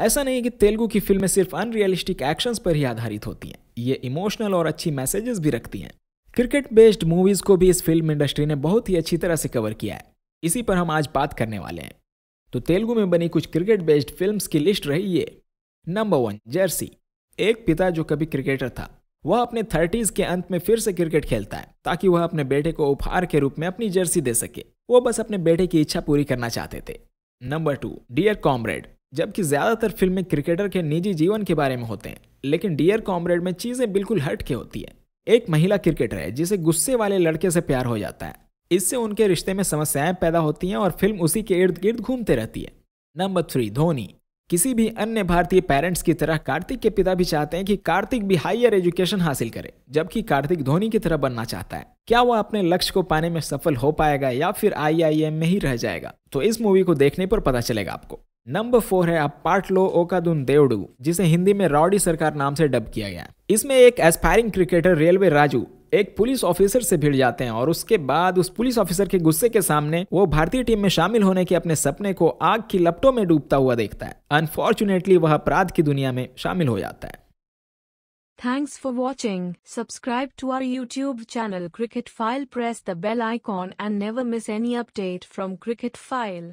ऐसा नहीं है कि तेलुगु की फिल्में सिर्फ अनरियलिस्टिक एक्शंस पर ही आधारित होती हैं ये इमोशनल और अच्छी मैसेजेस भी रखती हैं क्रिकेट बेस्ड मूवीज को भी इस फिल्म इंडस्ट्री ने बहुत ही अच्छी तरह से कवर किया है इसी पर हम आज बात करने वाले हैं तो तेलुगु में बनी कुछ क्रिकेट बेस्ड फिल्म की लिस्ट रही ये नंबर वन जर्सी एक पिता जो कभी क्रिकेटर था वह अपने थर्टीज के अंत में फिर से क्रिकेट खेलता है ताकि वह अपने बेटे को उपहार के रूप में अपनी जर्सी दे सके वो बस अपने बेटे की इच्छा पूरी करना चाहते थे नंबर टू डियर कॉमरेड जबकि ज़्यादातर फिल्में क्रिकेटर के निजी जीवन के बारे में होते हैं लेकिन डियर कॉमरेड में चीज़ें बिल्कुल हट के होती है एक महिला क्रिकेटर है जिसे गुस्से वाले लड़के से प्यार हो जाता है इससे उनके रिश्ते में समस्याएं पैदा होती हैं और फिल्म उसी के इर्द गिर्द घूमते रहती है नंबर थ्री धोनी किसी भी अन्य भारतीय पेरेंट्स की तरह कार्तिक के पिता भी चाहते हैं कि कार्तिक भी हायर एजुकेशन हासिल करे जबकि कार्तिक धोनी की तरह बनना चाहता है क्या वह अपने लक्ष्य को पाने में सफल हो पाएगा या फिर आई में ही रह जाएगा तो इस मूवी को देखने पर पता चलेगा आपको नंबर फोर है आप पार्ट लो ओका दुन देवडू जिसे हिंदी में रॉडी सरकार नाम से डब किया गया इसमें एक एस्पायरिंग क्रिकेटर रेलवे राजू एक पुलिस ऑफिसर से भिड़ जाते हैं और उसके बाद उस पुलिस ऑफिसर के गुस्से के सामने वो भारतीय टीम में शामिल होने के अपने सपने को आग की लपटों में डूबता हुआ देखता है अनफॉर्चुनेटली वह अपराध की दुनिया में शामिल हो जाता है Thanks for watching. Subscribe to our YouTube channel Cricket File. Press the bell icon and never miss any update from Cricket File.